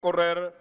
correr.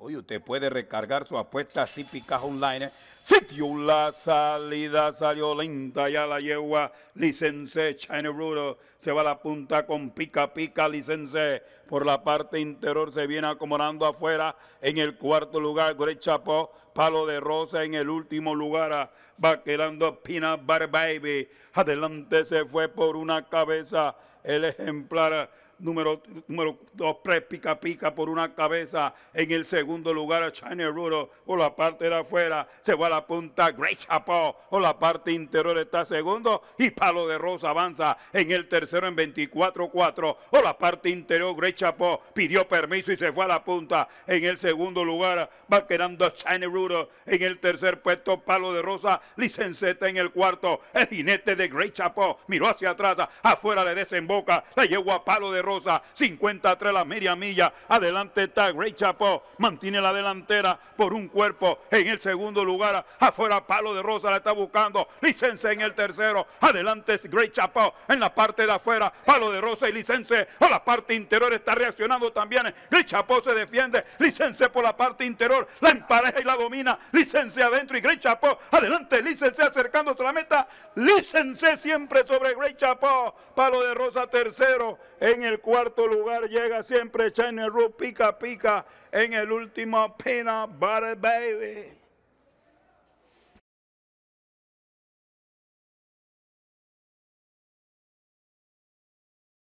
Hoy usted puede recargar su apuesta Cipicaja Online sitio la salida salió lenta, ya la yegua, license, China Rudo se va a la punta con pica pica, license, por la parte interior se viene acomodando afuera, en el cuarto lugar, Great Chapo, Palo de Rosa en el último lugar, ah, va quedando Pina bar Baby, adelante se fue por una cabeza, el ejemplar ah, número, número tres pica pica por una cabeza, en el segundo lugar, China Rudo, por la parte de afuera, se va a la punta Great Chapo, o la parte interior está segundo y Palo de Rosa avanza en el tercero en 24-4 o la parte interior Great Chapo, pidió permiso y se fue a la punta en el segundo lugar va quedando Shiny Rudo en el tercer puesto Palo de Rosa Licenceta en el cuarto el jinete de Great Chapo, miró hacia atrás afuera le desemboca la a Palo de Rosa 53 la media milla adelante está Great Chapo, mantiene la delantera por un cuerpo en el segundo lugar Afuera Palo de Rosa la está buscando. License en el tercero. Adelante es Great Chapo, en la parte de afuera. Palo de Rosa y License a la parte interior está reaccionando también. Great Chapo se defiende. License por la parte interior. La empareja y la domina. License adentro y Great Chapo Adelante License acercándose a la meta. License siempre sobre Great Chapo Palo de Rosa tercero. En el cuarto lugar llega siempre China Roo, Pica pica en el último pena Butter Baby.